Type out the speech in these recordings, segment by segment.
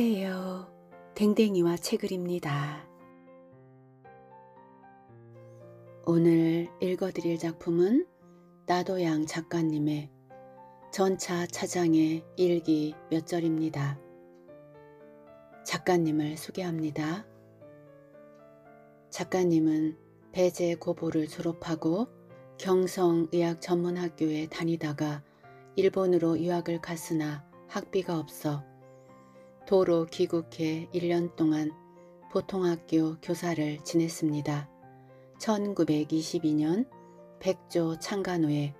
안녕하세요. 댕댕이와 책을입니다. 오늘 읽어드릴 작품은 나도양 작가님의 전차 차장의 일기 몇 절입니다. 작가님을 소개합니다. 작가님은 배재 고보를 졸업하고 경성의학 전문학교에 다니다가 일본으로 유학을 갔으나 학비가 없어 도로 귀국해 1년 동안 보통학교 교사를 지냈습니다. 1922년 백조 창간호에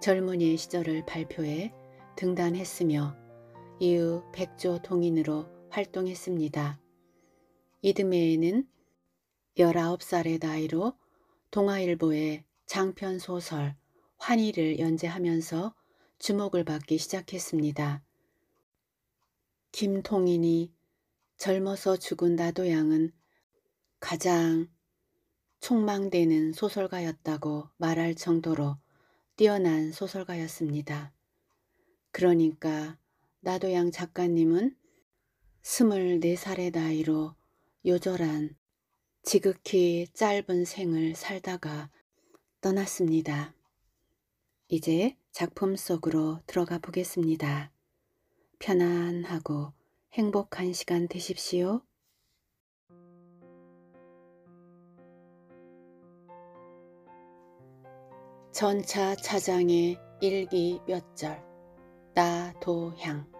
젊은이 의 시절을 발표해 등단했으며 이후 백조 동인으로 활동했습니다. 이듬해에는 19살의 나이로 동아일보의 장편 소설 환희를 연재하면서 주목을 받기 시작했습니다. 김통인이 젊어서 죽은 나도양은 가장 촉망되는 소설가였다고 말할 정도로 뛰어난 소설가였습니다. 그러니까 나도양 작가님은 24살의 나이로 요절한 지극히 짧은 생을 살다가 떠났습니다. 이제 작품 속으로 들어가 보겠습니다. 편안하고 행복한 시간 되십시오. 전차 차장의 일기 몇 절 나도향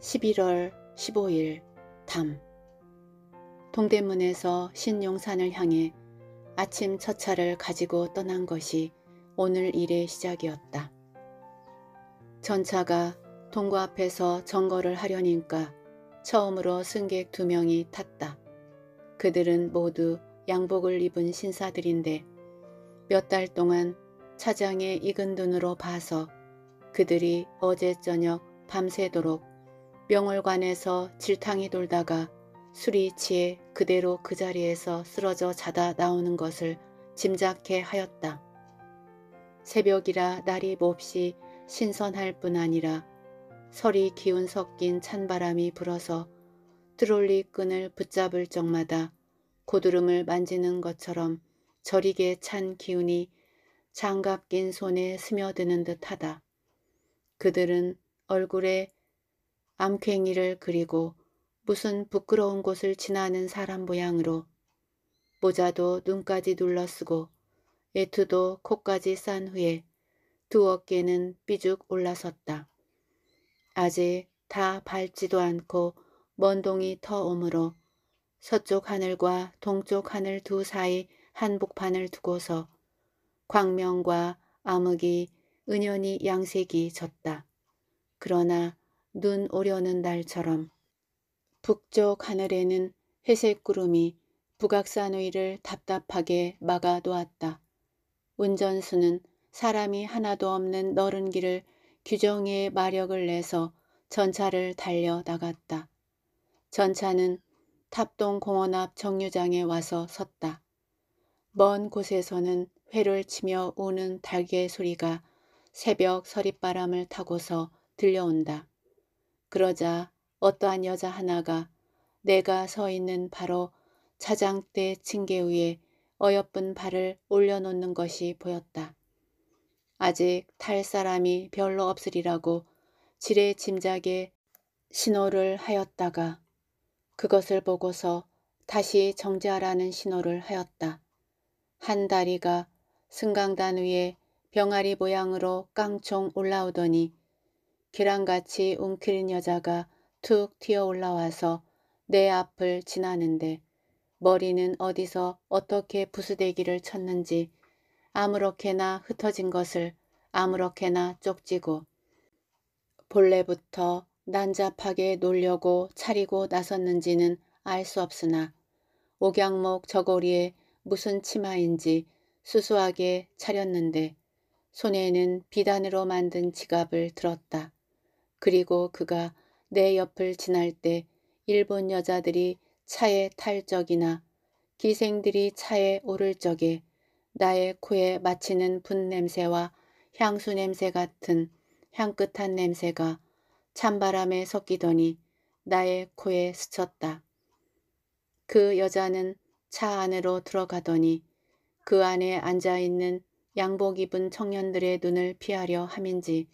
11월 15일 담 동대문에서 신용산을 향해 아침 첫 차를 가지고 떠난 것이 오늘 일의 시작이었다. 전차가 동구 앞에서 정거를 하려니까 처음으로 승객 두 명이 탔다. 그들은 모두 양복을 입은 신사들인데 몇 달 동안 차장의 익은 눈으로 봐서 그들이 어제 저녁 밤새도록 명월관에서 질탕이 돌다가 술이 취해 그대로 그 자리에서 쓰러져 자다 나오는 것을 짐작해 하였다. 새벽이라 날이 몹시 신선할 뿐 아니라 설이 기운 섞인 찬바람이 불어서 트롤리 끈을 붙잡을 적마다 고드름을 만지는 것처럼 저리게 찬 기운이 장갑 낀 손에 스며드는 듯하다. 그들은 얼굴에 암팽이를 그리고 무슨 부끄러운 곳을 지나는 사람 모양으로 모자도 눈까지 눌러쓰고 애투도 코까지 싼 후에 두 어깨는 삐죽 올라섰다. 아직 다 밝지도 않고 먼 동이 터오므로 서쪽 하늘과 동쪽 하늘 두 사이 한복판을 두고서 광명과 암흑이 은연히 양색이 졌다. 그러나 눈 오려는 날처럼 북쪽 하늘에는 회색 구름이 북악산 위를 답답하게 막아놓았다. 운전수는 사람이 하나도 없는 너른 길을 규정의 마력을 내서 전차를 달려 나갔다. 전차는 탑동 공원 앞 정류장에 와서 섰다. 먼 곳에서는 회를 치며 우는 달걀 소리가 새벽 서릿바람을 타고서 들려온다. 그러자 어떠한 여자 하나가 내가 서 있는 바로 차장대 층계 위에 어여쁜 발을 올려놓는 것이 보였다. 아직 탈 사람이 별로 없으리라고 지레 짐작에 신호를 하였다가 그것을 보고서 다시 정지하라는 신호를 하였다. 한 다리가 승강단 위에 병아리 모양으로 깡총 올라오더니 계란같이 웅크린 여자가 툭 튀어 올라와서 내 앞을 지나는데 머리는 어디서 어떻게 부스대기를 쳤는지 아무렇게나 흩어진 것을 아무렇게나 쪽지고 본래부터 난잡하게 놀려고 차리고 나섰는지는 알 수 없으나 옥양목 저고리에 무슨 치마인지 수수하게 차렸는데 손에는 비단으로 만든 지갑을 들었다. 그리고 그가 내 옆을 지날 때 일본 여자들이 차에 탈 적이나 기생들이 차에 오를 적에 나의 코에 마히는분 냄새와 향수 냄새 같은 향긋한 냄새가 찬바람에 섞이더니 나의 코에 스쳤다. 그 여자는 차 안으로 들어가더니 그 안에 앉아있는 양복 입은 청년들의 눈을 피하려 함인지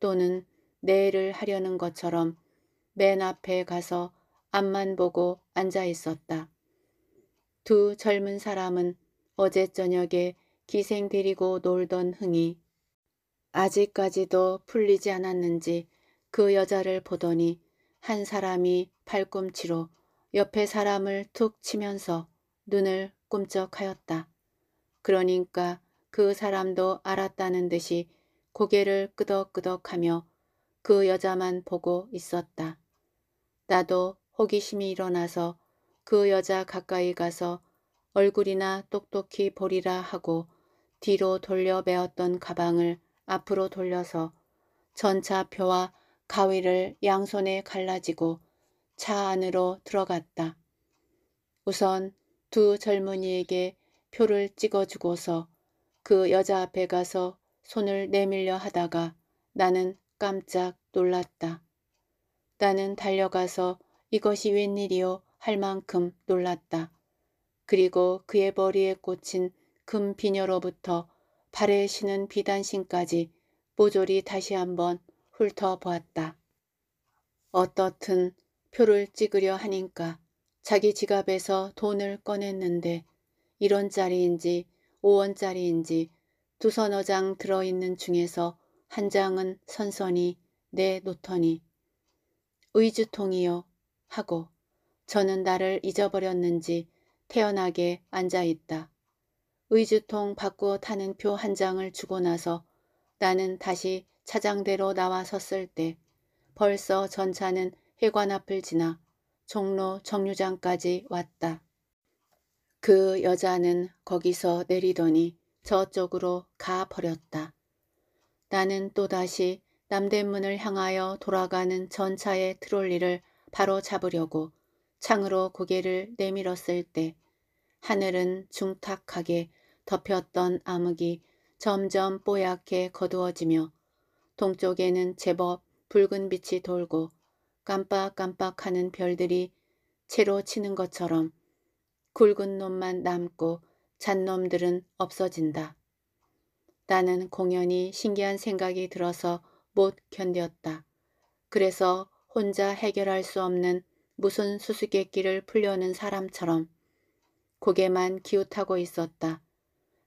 또는 내일을 하려는 것처럼 맨 앞에 가서 앞만 보고 앉아 있었다. 두 젊은 사람은 어제 저녁에 기생데리고 놀던 흥이 아직까지도 풀리지 않았는지 그 여자를 보더니 한 사람이 팔꿈치로 옆에 사람을 툭 치면서 눈을 꿈쩍하였다. 그러니까 그 사람도 알았다는 듯이 고개를 끄덕끄덕하며 그 여자만 보고 있었다. 나도 호기심이 일어나서 그 여자 가까이 가서 얼굴이나 똑똑히 보리라 하고 뒤로 돌려 메었던 가방을 앞으로 돌려서 전차표와 가위를 양손에 갈라지고 차 안으로 들어갔다. 우선 두 젊은이에게 표를 찍어주고서 그 여자 앞에 가서 손을 내밀려 하다가 나는 깜짝 놀랐다. 나는 달려가서 이것이 웬일이오 할 만큼 놀랐다. 그리고 그의 머리에 꽂힌 금 비녀로부터 발에 신은 비단신까지 모조리 다시 한번 훑어보았다. 어떻든 표를 찍으려 하니까 자기 지갑에서 돈을 꺼냈는데 1원짜리인지 5원짜리인지 두 서너 장 들어있는 중에서 한 장은 선선히 내놓더니 의주통이요 하고 저는 나를 잊어버렸는지 태연하게 앉아있다. 의주통 바꾸어 타는 표 한 장을 주고 나서 나는 다시 차장대로 나와 섰을 때 벌써 전차는 해관 앞을 지나 종로 정류장까지 왔다. 그 여자는 거기서 내리더니 저쪽으로 가버렸다. 나는 또다시 남대문을 향하여 돌아가는 전차의 트롤리를 바로 잡으려고 창으로 고개를 내밀었을 때 하늘은 중탁하게 덮였던 암흑이 점점 뽀얗게 거두어지며 동쪽에는 제법 붉은 빛이 돌고 깜빡깜빡하는 별들이 채로 치는 것처럼 굵은 놈만 남고 잔놈들은 없어진다. 나는 공연히 신기한 생각이 들어서 못 견뎠다. 그래서 혼자 해결할 수 없는 무슨 수수께끼를 풀려는 사람처럼 고개만 기웃하고 있었다.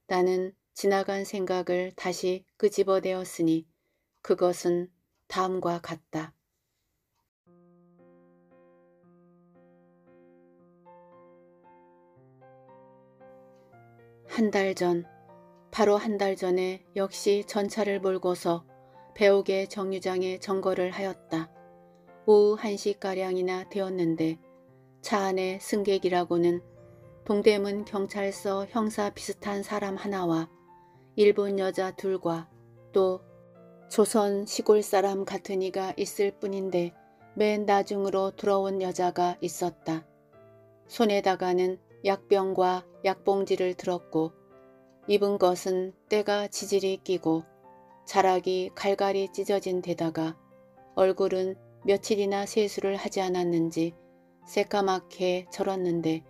나는 지나간 생각을 다시 끄집어내었으니 그것은 다음과 같다. 한 달 전, 바로 한 달 전에 역시 전차를 몰고서 배옥의 정류장에 정거를 하였다. 오후 1시가량이나 되었는데 차 안에 승객이라고는 동대문 경찰서 형사 비슷한 사람 하나와 일본 여자 둘과 또 조선 시골 사람 같은 이가 있을 뿐인데 맨 나중으로 들어온 여자가 있었다. 손에다가는 약병과 약봉지를 들었고 입은 것은 때가 지질이 끼고 자락이 갈갈이 찢어진 데다가 얼굴은 며칠이나 세수를 하지 않았는지 새까맣게 절었는데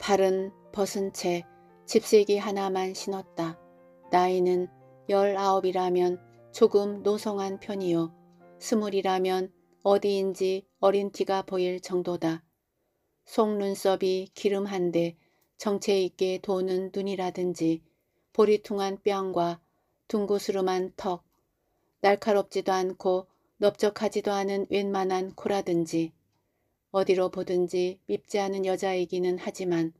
발은 벗은 채 집세기 하나만 신었다. 나이는 열아홉이라면 조금 노성한 편이요. 스물이라면 어디인지 어린 티가 보일 정도다. 속눈썹이 기름한데 정체 있게 도는 눈이라든지 보리퉁한 뺨과 둥그스름한 턱, 날카롭지도 않고 넓적하지도 않은 웬만한 코라든지 어디로 보든지 밉지 않은 여자이기는 하지만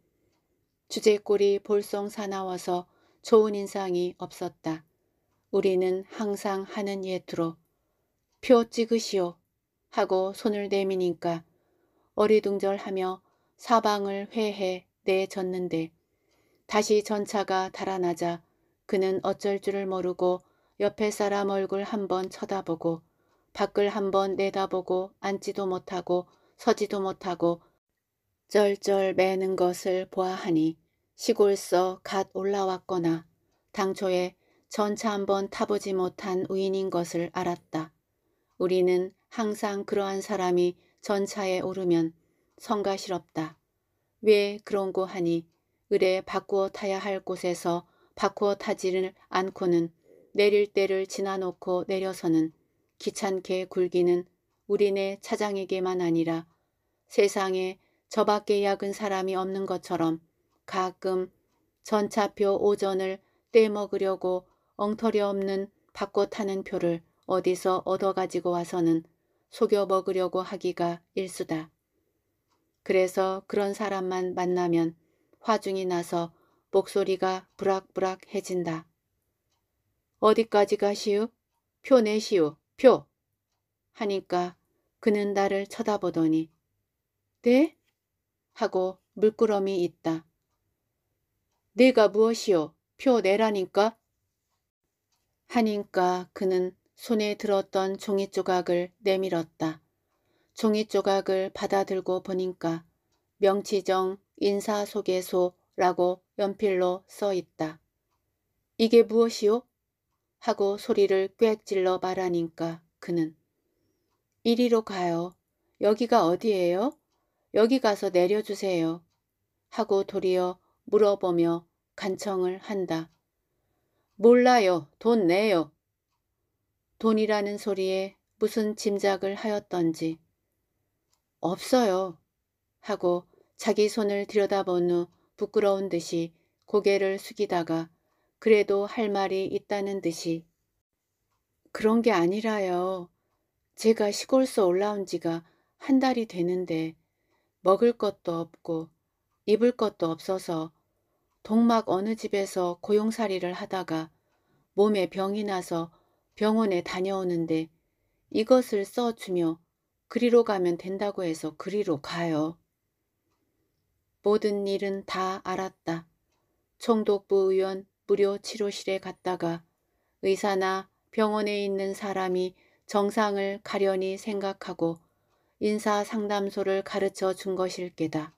주제꼴이 볼썽 사나워서 좋은 인상이 없었다. 우리는 항상 하는 예투로 표 찍으시오 하고 손을 내미니까 어리둥절하며 사방을 회해 내졌는데 다시 전차가 달아나자 그는 어쩔 줄을 모르고 옆에 사람 얼굴 한번 쳐다보고 밖을 한번 내다보고 앉지도 못하고 서지도 못하고 쩔쩔 매는 것을 보아하니 시골서 갓 올라왔거나 당초에 전차 한번 타보지 못한 우인인 것을 알았다. 우리는 항상 그러한 사람이 전차에 오르면 성가시럽다. 왜 그런고 하니 의뢰 바꾸어 타야 할 곳에서 바꾸어 타지를 않고는 내릴 때를 지나놓고 내려서는 귀찮게 굴기는 우리네 차장에게만 아니라 세상에 저밖에 약은 사람이 없는 것처럼 가끔 전차표 오전을 떼먹으려고 엉터리 없는 바꿔 타는 표를 어디서 얻어가지고 와서는 속여 먹으려고 하기가 일수다. 그래서 그런 사람만 만나면 화중이 나서 목소리가 부락부락해진다. 어디까지 가시우? 표 내시우. 표 하니까 그는 나를 쳐다보더니 네? 하고 물끄러미 있다. 내가 무엇이요? 표 내라니까? 하니까 그는 손에 들었던 종이 조각을 내밀었다. 종이 조각을 받아들고 보니까 명치정 인사소개소라고 연필로 써 있다. 이게 무엇이요? 하고 소리를 꽥질러 말하니까 그는 이리로 가요. 여기가 어디예요? 여기 가서 내려주세요. 하고 도리어 물어보며 간청을 한다. 몰라요. 돈 내요. 돈이라는 소리에 무슨 짐작을 하였던지 없어요. 하고 자기 손을 들여다본 후 부끄러운 듯이 고개를 숙이다가 그래도 할 말이 있다는 듯이 그런 게 아니라요. 제가 시골서 올라온 지가 한 달이 되는데 먹을 것도 없고 입을 것도 없어서 동막 어느 집에서 고용살이를 하다가 몸에 병이 나서 병원에 다녀오는데 이것을 써주며 그리로 가면 된다고 해서 그리로 가요. 모든 일은 다 알았다. 총독부 의원 무료 치료실에 갔다가 의사나 병원에 있는 사람이 정상을 가련히 생각하고 인사 상담소를 가르쳐 준 것일 게다.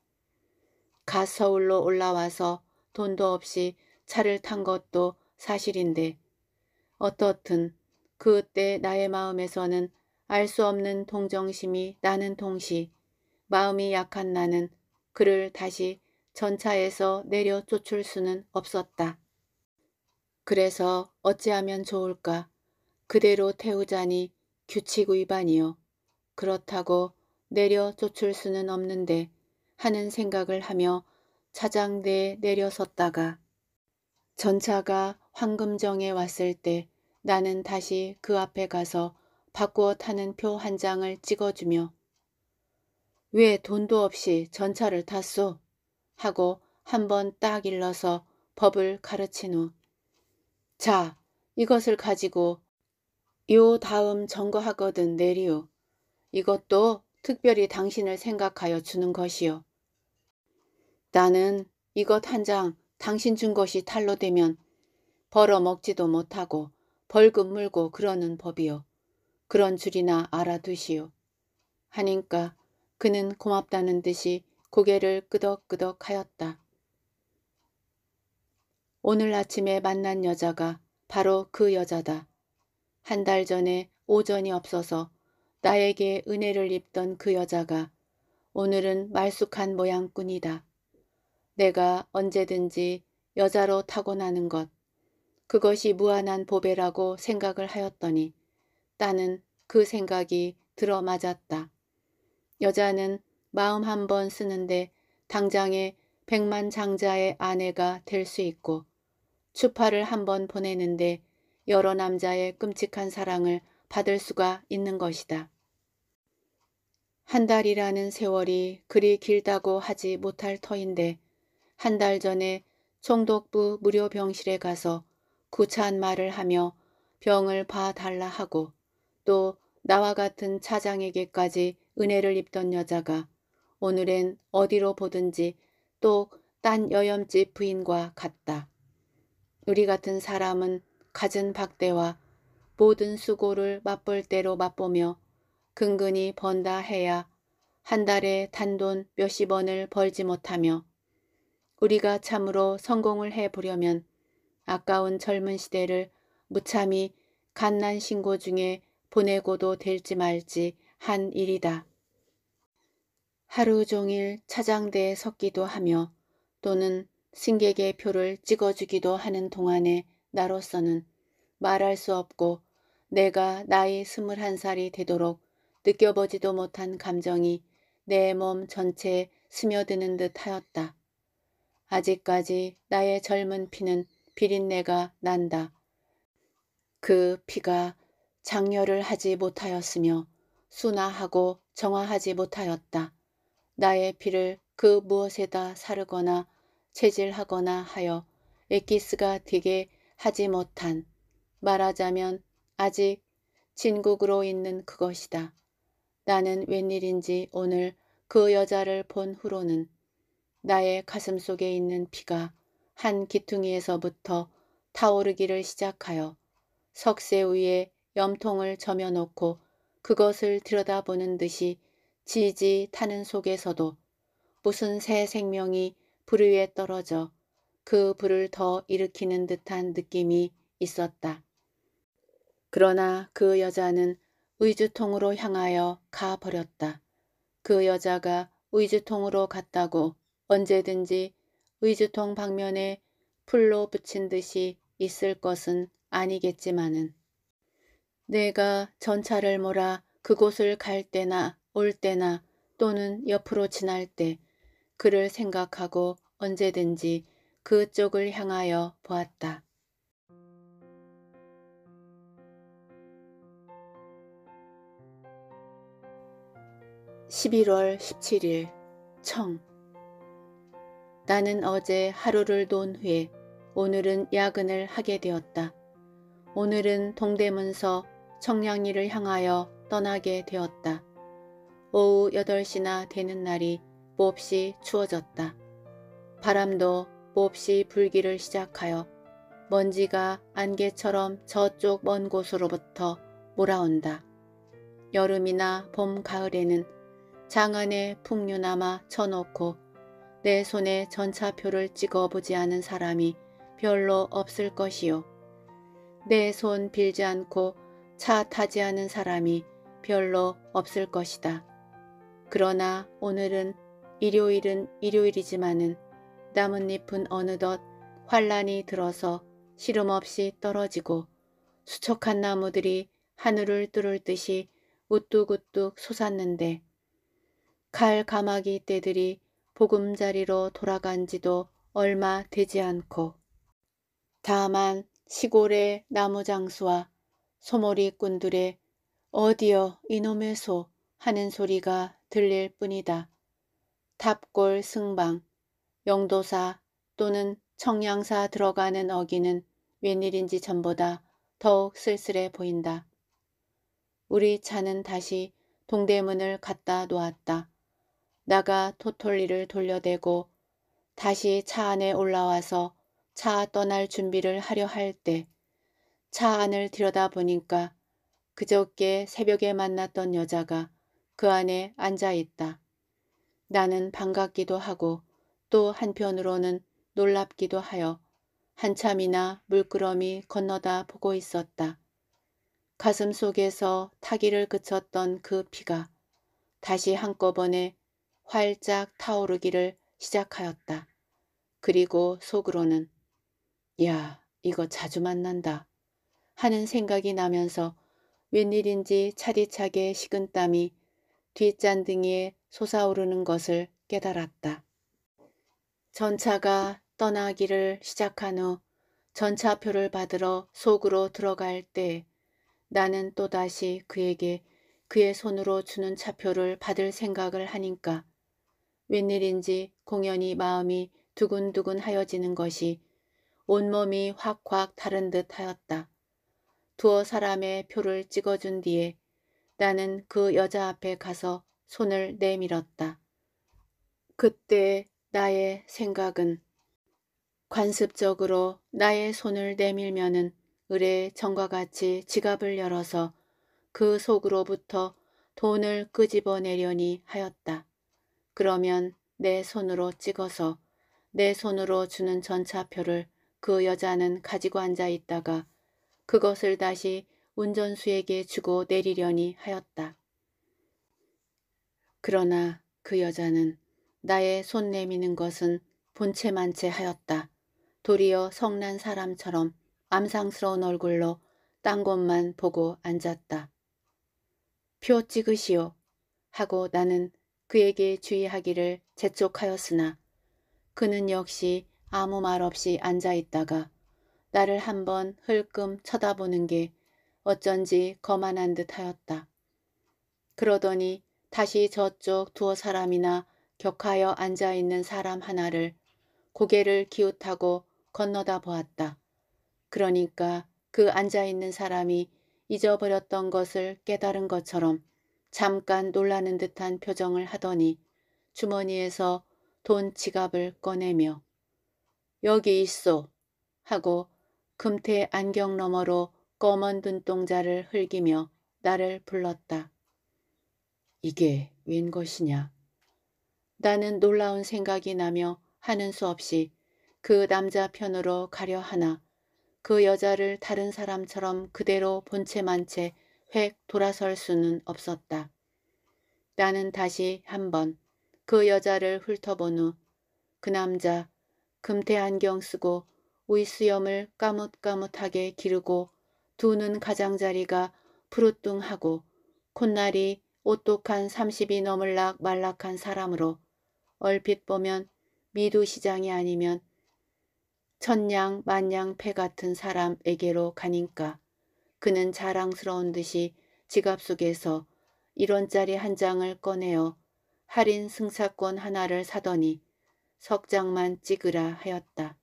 갓 서울로 올라와서 돈도 없이 차를 탄 것도 사실인데 어떻든 그때 나의 마음에서는 알 수 없는 동정심이 나는 동시 마음이 약한 나는 그를 다시 전차에서 내려 쫓을 수는 없었다. 그래서 어찌하면 좋을까? 그대로 태우자니 규칙 위반이요. 그렇다고 내려 쫓을 수는 없는데 하는 생각을 하며 차장대에 내려섰다가 전차가 황금정에 왔을 때 나는 다시 그 앞에 가서 바꾸어 타는 표 한 장을 찍어주며 왜 돈도 없이 전차를 탔소? 하고 한 번 딱 일러서 법을 가르친 후 자, 이것을 가지고 요 다음 점거하거든 내리오. 이것도 특별히 당신을 생각하여 주는 것이오 나는 이것 한 장 당신 준 것이 탈로 되면 벌어먹지도 못하고 벌금 물고 그러는 법이오 그런 줄이나 알아두시오. 하니까 그는 고맙다는 듯이 고개를 끄덕끄덕 하였다. 오늘 아침에 만난 여자가 바로 그 여자다. 한 달 전에 오전이 없어서 나에게 은혜를 입던 그 여자가 오늘은 말쑥한 모양꾼이다. 내가 언제든지 여자로 타고나는 것, 그것이 무한한 보배라고 생각을 하였더니 나는 그 생각이 들어맞았다. 여자는 마음 한 번 쓰는데 당장에 백만 장자의 아내가 될 수 있고 추파를 한번 보내는데 여러 남자의 끔찍한 사랑을 받을 수가 있는 것이다. 한 달이라는 세월이 그리 길다고 하지 못할 터인데 한 달 전에 총독부 무료병실에 가서 구차한 말을 하며 병을 봐달라 하고 또 나와 같은 차장에게까지 은혜를 입던 여자가 오늘엔 어디로 보든지 또 딴 여염집 부인과 같다. 우리 같은 사람은 갖은 박대와 모든 수고를 맛볼 대로 맛보며 근근히 번다 해야 한 달에 단돈 몇십 원을 벌지 못하며 우리가 참으로 성공을 해보려면 아까운 젊은 시대를 무참히 갓난 신고 중에 보내고도 될지 말지 한 일이다. 하루 종일 차장대에 섰기도 하며 또는 승객의 표를 찍어주기도 하는 동안에 나로서는 말할 수 없고 내가 나이 스물한 살이 되도록 느껴보지도 못한 감정이 내 몸 전체에 스며드는 듯 하였다. 아직까지 나의 젊은 피는 비린내가 난다. 그 피가 장려를 하지 못하였으며 순화하고 정화하지 못하였다. 나의 피를 그 무엇에다 사르거나 체질하거나 하여 엑기스가 되게 하지 못한 말하자면 아직 진국으로 있는 그것이다. 나는 웬일인지 오늘 그 여자를 본 후로는 나의 가슴 속에 있는 피가 한 기퉁이에서부터 타오르기를 시작하여 석쇠 위에 염통을 점여놓고 그것을 들여다보는 듯이 지지 타는 속에서도 무슨 새 생명이 불 위에 떨어져 그 불을 더 일으키는 듯한 느낌이 있었다. 그러나 그 여자는 의주통으로 향하여 가버렸다. 그 여자가 의주통으로 갔다고 언제든지 의주통 방면에 풀로 붙인 듯이 있을 것은 아니겠지만은 내가 전차를 몰아 그곳을 갈 때나 올 때나 또는 옆으로 지날 때 그를 생각하고 언제든지 그쪽을 향하여 보았다. (11월 17일) 청 나는 어제 하루를 논 후에 오늘은 야근을 하게 되었다. 오늘은 동대문서 청량리를 향하여 떠나게 되었다. 오후 8시나 되는 날이 몹시 추워졌다. 바람도 몹시 불기를 시작하여 먼지가 안개처럼 저쪽 먼 곳으로부터 몰아온다. 여름이나 봄, 가을에는 장 안에 풍류나마 쳐놓고 내 손에 전차표를 찍어보지 않은 사람이 별로 없을 것이요. 내 손 빌지 않고 차 타지 않은 사람이 별로 없을 것이다. 그러나 오늘은 일요일은 일요일이지만은 나뭇잎은 어느덧 환란이 들어서 시름없이 떨어지고 수척한 나무들이 하늘을 뚫을 듯이 우뚝우뚝 솟았는데 칼 가마귀 떼들이 보금자리로 돌아간 지도 얼마 되지 않고 다만 시골의 나무장수와 소머리꾼들의 어디여 이놈의 소 하는 소리가 들릴 뿐이다. 탑골 승방 영도사 또는 청량사 들어가는 어기는 웬일인지 전보다 더욱 쓸쓸해 보인다. 우리 차는 다시 동대문을 갖다 놓았다. 나가 토톨리를 돌려대고 다시 차 안에 올라와서 차 떠날 준비를 하려 할 때 차 안을 들여다보니까 그저께 새벽에 만났던 여자가 그 안에 앉아있다. 나는 반갑기도 하고 또 한편으로는 놀랍기도 하여 한참이나 물끄러미 건너다 보고 있었다. 가슴 속에서 타기를 그쳤던 그 피가 다시 한꺼번에 활짝 타오르기를 시작하였다. 그리고 속으로는 야 이거 자주 만난다 하는 생각이 나면서 웬일인지 차디차게 식은땀이 뒷잔등이에 솟아오르는 것을 깨달았다. 전차가 떠나기를 시작한 후 전차표를 받으러 속으로 들어갈 때 나는 또다시 그에게 그의 손으로 주는 차표를 받을 생각을 하니까 웬일인지 공연히 마음이 두근두근 하여지는 것이 온몸이 확확 다른 듯 하였다. 두어 사람의 표를 찍어준 뒤에 나는 그 여자 앞에 가서 손을 내밀었다. 그때 나의 생각은 관습적으로 나의 손을 내밀면은 을의 전과 같이 지갑을 열어서 그 속으로부터 돈을 끄집어내려니 하였다. 그러면 내 손으로 찍어서 내 손으로 주는 전차표를 그 여자는 가지고 앉아 있다가 그것을 다시 운전수에게 주고 내리려니 하였다. 그러나 그 여자는 나의 손 내미는 것은 본체만체 하였다. 도리어 성난 사람처럼 암상스러운 얼굴로 딴 곳만 보고 앉았다. 표 찍으시오 하고 나는 그에게 주의하기를 재촉하였으나 그는 역시 아무 말 없이 앉아있다가 나를 한 번 흘끔 쳐다보는 게 어쩐지 거만한 듯 하였다. 그러더니 다시 저쪽 두어 사람이나 격하여 앉아있는 사람 하나를 고개를 기웃하고 건너다 보았다. 그러니까 그 앉아있는 사람이 잊어버렸던 것을 깨달은 것처럼 잠깐 놀라는 듯한 표정을 하더니 주머니에서 돈 지갑을 꺼내며 여기 있소 하고 금태 안경 너머로 검은 눈동자를 흘기며 나를 불렀다. 이게 웬 것이냐? 나는 놀라운 생각이 나며 하는 수 없이 그 남자 편으로 가려 하나 그 여자를 다른 사람처럼 그대로 본체만 채 획 돌아설 수는 없었다. 나는 다시 한번 그 여자를 훑어본 후 그 남자 금태 안경 쓰고 위수염을 까뭇까뭇하게 기르고 두 눈 가장자리가 푸르뚱하고 콧날이 오똑한 30이 넘을락 말락한 사람으로 얼핏 보면 미두시장이 아니면 천냥 만냥 폐 같은 사람에게로 가니까 그는 자랑스러운 듯이 지갑 속에서 1원짜리 한 장을 꺼내어 할인 승차권 하나를 사더니 석장만 찍으라 하였다.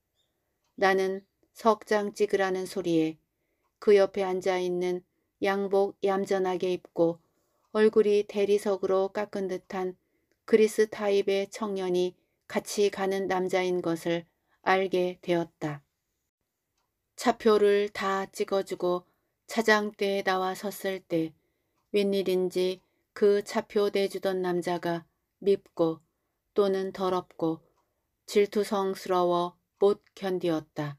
나는 석장 찍으라는 소리에 그 옆에 앉아있는 양복 얌전하게 입고 얼굴이 대리석으로 깎은 듯한 그리스 타입의 청년이 같이 가는 남자인 것을 알게 되었다. 차표를 다 찍어주고 차장대에 나와 섰을 때 웬일인지 그 차표 대주던 남자가 밉고 또는 더럽고 질투성스러워 못 견디었다.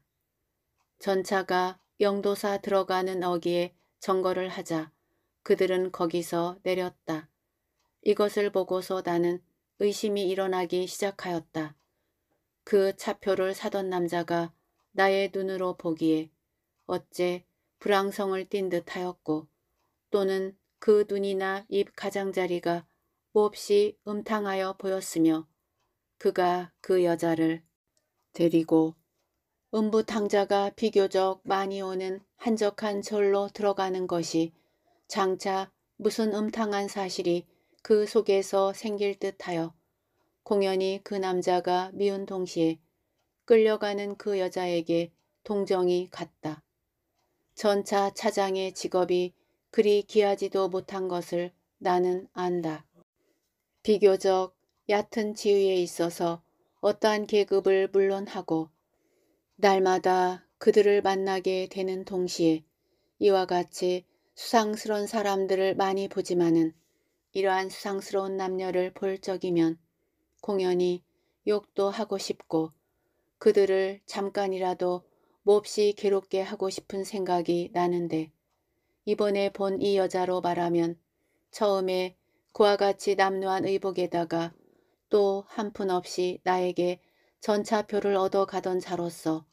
전차가 영도사 들어가는 어귀에 정거를 하자 그들은 거기서 내렸다. 이것을 보고서 나는 의심이 일어나기 시작하였다. 그 차표를 사던 남자가 나의 눈으로 보기에 어째 불황성을 띤 듯하였고 또는 그 눈이나 입 가장자리가 몹시 음탕하여 보였으며 그가 그 여자를 데리고 음부탕자가 비교적 많이 오는 한적한 절로 들어가는 것이 장차 무슨 음탕한 사실이 그 속에서 생길 듯하여 공연히 그 남자가 미운 동시에 끌려가는 그 여자에게 동정이 갔다. 전차 차장의 직업이 그리 귀하지도 못한 것을 나는 안다. 비교적 얕은 지위에 있어서 어떠한 계급을 물론하고 날마다 그들을 만나게 되는 동시에 이와 같이 수상스런 사람들을 많이 보지만은 이러한 수상스러운 남녀를 볼 적이면 공연히 욕도 하고 싶고 그들을 잠깐이라도 몹시 괴롭게 하고 싶은 생각이 나는데 이번에 본 이 여자로 말하면 처음에 그와 같이 남루한 의복에다가 또 한 푼 없이 나에게 전차표를 얻어가던 자로서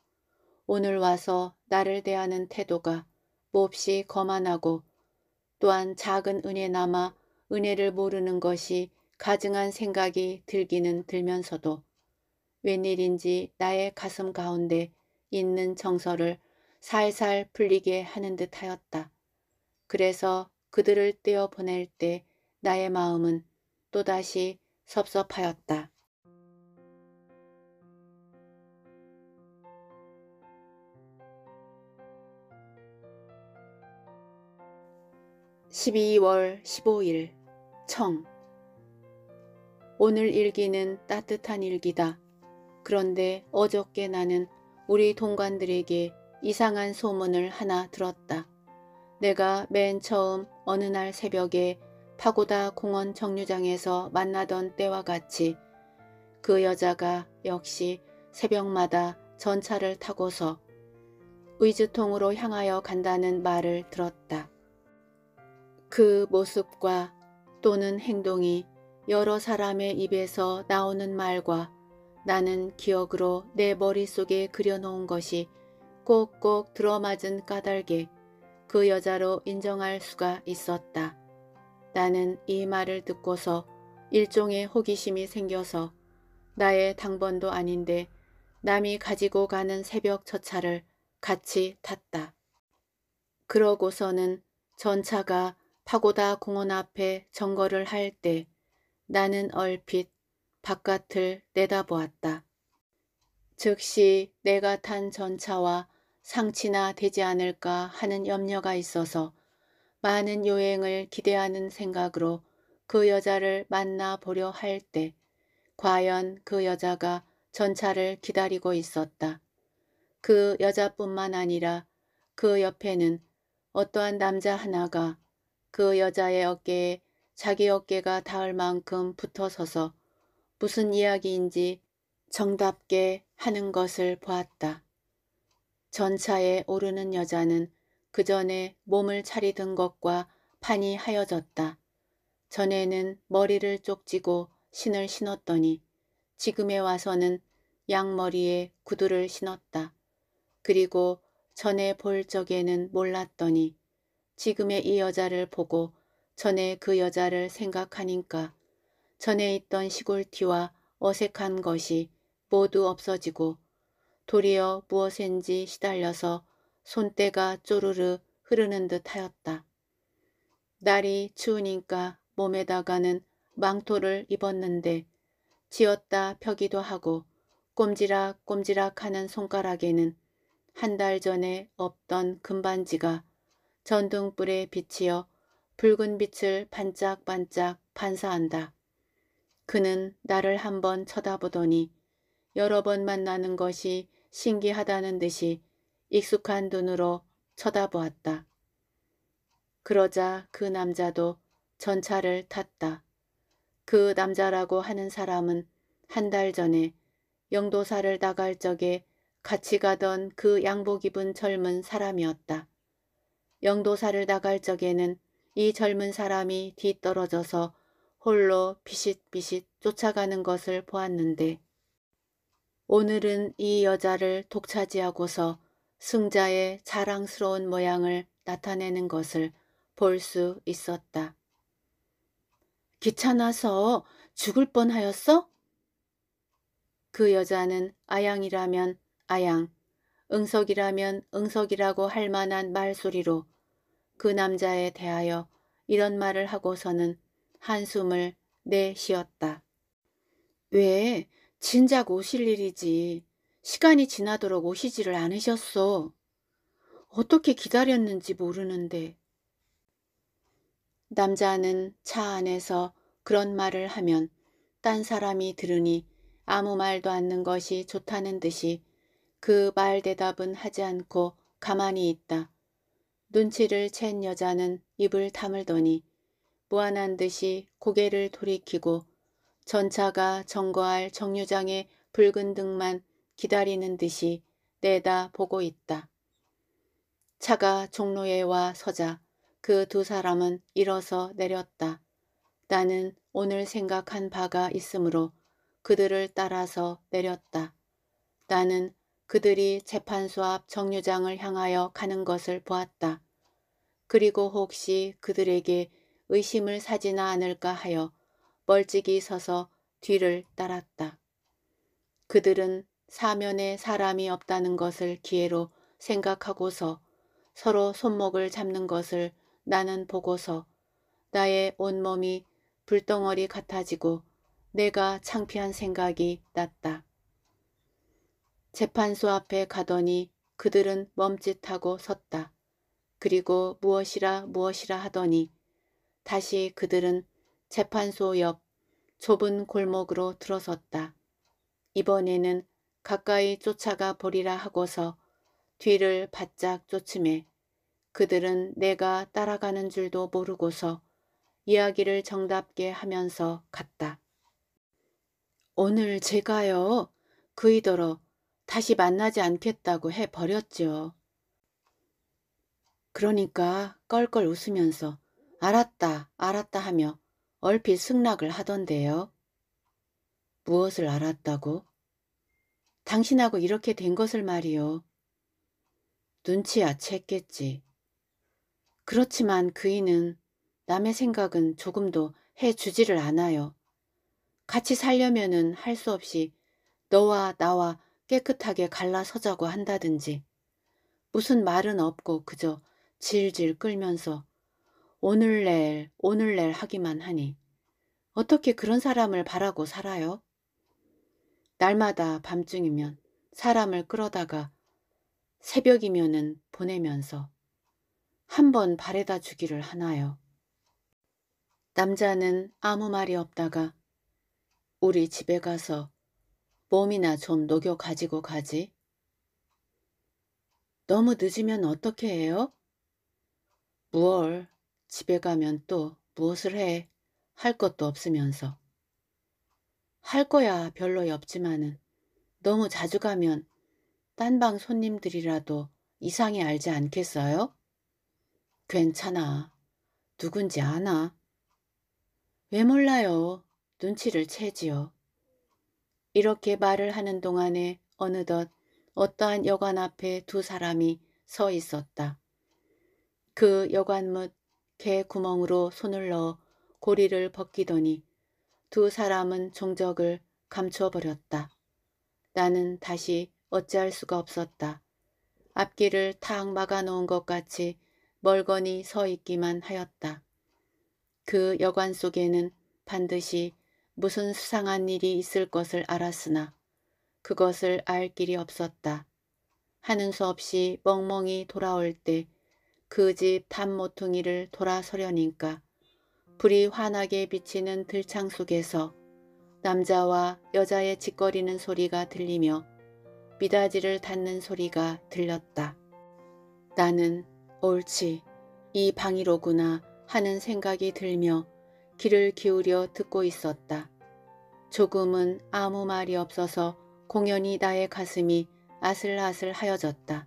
오늘 와서 나를 대하는 태도가 몹시 거만하고 또한 작은 은혜나마 은혜를 모르는 것이 가증한 생각이 들기는 들면서도 웬일인지 나의 가슴 가운데 있는 정서를 살살 풀리게 하는 듯 하였다. 그래서 그들을 떼어 보낼 때 나의 마음은 또다시 섭섭하였다. (12월 15일) 청. 오늘 일기는 따뜻한 일기다. 그런데 어저께 나는 우리 동관들에게 이상한 소문을 하나 들었다. 내가 맨 처음 어느 날 새벽에 파고다 공원 정류장에서 만나던 때와 같이 그 여자가 역시 새벽마다 전차를 타고서 의주통으로 향하여 간다는 말을 들었다. 그 모습과 또는 행동이 여러 사람의 입에서 나오는 말과 나는 기억으로 내 머릿속에 그려놓은 것이 꼭꼭 들어맞은 까닭에 그 여자로 인정할 수가 있었다. 나는 이 말을 듣고서 일종의 호기심이 생겨서 나의 당번도 아닌데 남이 가지고 가는 새벽 첫차를 같이 탔다. 그러고서는 전차가 파고다 공원 앞에 정거를 할 때 나는 얼핏 바깥을 내다보았다. 즉시 내가 탄 전차와 상치나 되지 않을까 하는 염려가 있어서 많은 요행을 기대하는 생각으로 그 여자를 만나 보려 할 때 과연 그 여자가 전차를 기다리고 있었다. 그 여자뿐만 아니라 그 옆에는 어떠한 남자 하나가 그 여자의 어깨에 자기 어깨가 닿을 만큼 붙어서서 무슨 이야기인지 정답게 하는 것을 보았다. 전차에 오르는 여자는 그 전에 몸을 차리던 것과 판이 하여졌다. 전에는 머리를 쪽지고 신을 신었더니 지금에 와서는 양머리에 구두를 신었다. 그리고 전에 볼 적에는 몰랐더니 지금의 이 여자를 보고 전에 그 여자를 생각하니까 전에 있던 시골 티와 어색한 것이 모두 없어지고 도리어 무엇인지 시달려서 손때가 쪼르르 흐르는 듯 하였다. 날이 추우니까 몸에다가는 망토를 입었는데 지었다 펴기도 하고 꼼지락 꼼지락 하는 손가락에는 한 달 전에 없던 금반지가 전등불에 비치어 붉은 빛을 반짝반짝 반사한다. 그는 나를 한번 쳐다보더니 여러 번 만나는 것이 신기하다는 듯이 익숙한 눈으로 쳐다보았다. 그러자 그 남자도 전차를 탔다. 그 남자라고 하는 사람은 한 달 전에 영도사를 나갈 적에 같이 가던 그 양복 입은 젊은 사람이었다. 영도사를 나갈 적에는 이 젊은 사람이 뒤떨어져서 홀로 비싯비싯 쫓아가는 것을 보았는데 오늘은 이 여자를 독차지하고서 승자의 자랑스러운 모양을 나타내는 것을 볼 수 있었다. 귀찮아서 죽을 뻔하였어? 그 여자는 아양이라면 아양, 응석이라면 응석이라고 할 만한 말소리로 그 남자에 대하여 이런 말을 하고서는 한숨을 내쉬었다. 왜? 진작 오실 일이지. 시간이 지나도록 오시지를 않으셨소. 어떻게 기다렸는지 모르는데. 남자는 차 안에서 그런 말을 하면 딴 사람이 들으니 아무 말도 않는 것이 좋다는 듯이 그말 대답은 하지 않고 가만히 있다. 눈치를 챈 여자는 입을 다물더니 무안한 듯이 고개를 돌이키고 전차가 정거할 정류장의 붉은 등만 기다리는 듯이 내다보고 있다. 차가 종로에 와 서자 그 두 사람은 일어서 내렸다. 나는 오늘 생각한 바가 있으므로 그들을 따라서 내렸다. 나는 그들이 재판소 앞 정류장을 향하여 가는 것을 보았다. 그리고 혹시 그들에게 의심을 사지나 않을까 하여 멀찍이 서서 뒤를 따랐다. 그들은 사면에 사람이 없다는 것을 기회로 생각하고서 서로 손목을 잡는 것을 나는 보고서 나의 온몸이 불덩어리 같아지고 내가 창피한 생각이 났다. 재판소 앞에 가더니 그들은 멈칫하고 섰다. 그리고 무엇이라 무엇이라 하더니 다시 그들은 재판소 옆 좁은 골목으로 들어섰다. 이번에는 가까이 쫓아가 보리라 하고서 뒤를 바짝 쫓음에 그들은 내가 따라가는 줄도 모르고서 이야기를 정답게 하면서 갔다. 오늘 제가요 그이더러 다시 만나지 않겠다고 해버렸죠 그러니까 껄껄 웃으면서 알았다 알았다 하며 얼핏 승낙을 하던데요. 무엇을 알았다고? 당신하고 이렇게 된 것을 말이요. 눈치야 챘겠지. 그렇지만 그이는 남의 생각은 조금도 해주지를 않아요. 같이 살려면은 할 수 없이 너와 나와 깨끗하게 갈라서자고 한다든지 무슨 말은 없고 그저 질질 끌면서 오늘 내일 오늘 내일 하기만 하니 어떻게 그런 사람을 바라고 살아요? 날마다 밤중이면 사람을 끌어다가 새벽이면은 보내면서 한 번 바래다 주기를 하나요. 남자는 아무 말이 없다가 우리 집에 가서 몸이나 좀 녹여 가지고 가지. 너무 늦으면 어떻게 해요? 무얼 집에 가면 또 무엇을 해? 할 것도 없으면서. 할 거야 별로 없지만은 너무 자주 가면 딴 방 손님들이라도 이상히 알지 않겠어요? 괜찮아. 누군지 아나? 왜 몰라요? 눈치를 채지요. 이렇게 말을 하는 동안에 어느덧 어떠한 여관 앞에 두 사람이 서 있었다. 그 여관뭇 개 구멍으로 손을 넣어 고리를 벗기더니 두 사람은 종적을 감춰버렸다. 나는 다시 어찌할 수가 없었다. 앞길을 탁 막아놓은 것 같이 멀거니 서 있기만 하였다. 그 여관 속에는 반드시 무슨 수상한 일이 있을 것을 알았으나 그것을 알 길이 없었다. 하는 수 없이 멍멍이 돌아올 때 그집 단모퉁이를 돌아서려니까 불이 환하게 비치는 들창 속에서 남자와 여자의 짓거리는 소리가 들리며 미다지를 닫는 소리가 들렸다. 나는 옳지 이 방이로구나 하는 생각이 들며 귀를 기울여 듣고 있었다. 조금은 아무 말이 없어서 공연히 나의 가슴이 아슬아슬 하여졌다.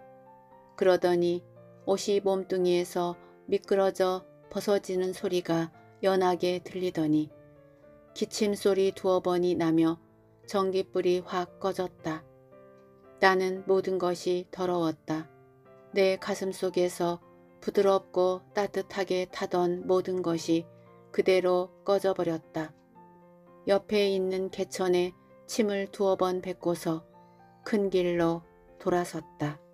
그러더니 옷이 몸뚱이에서 미끄러져 벗어지는 소리가 연하게 들리더니 기침 소리 두어 번이 나며 전기불이 확 꺼졌다. 나는 모든 것이 더러웠다. 내 가슴 속에서 부드럽고 따뜻하게 타던 모든 것이 그대로 꺼져버렸다. 옆에 있는 개천에 침을 두어 번 뱉고서 큰 길로 돌아섰다.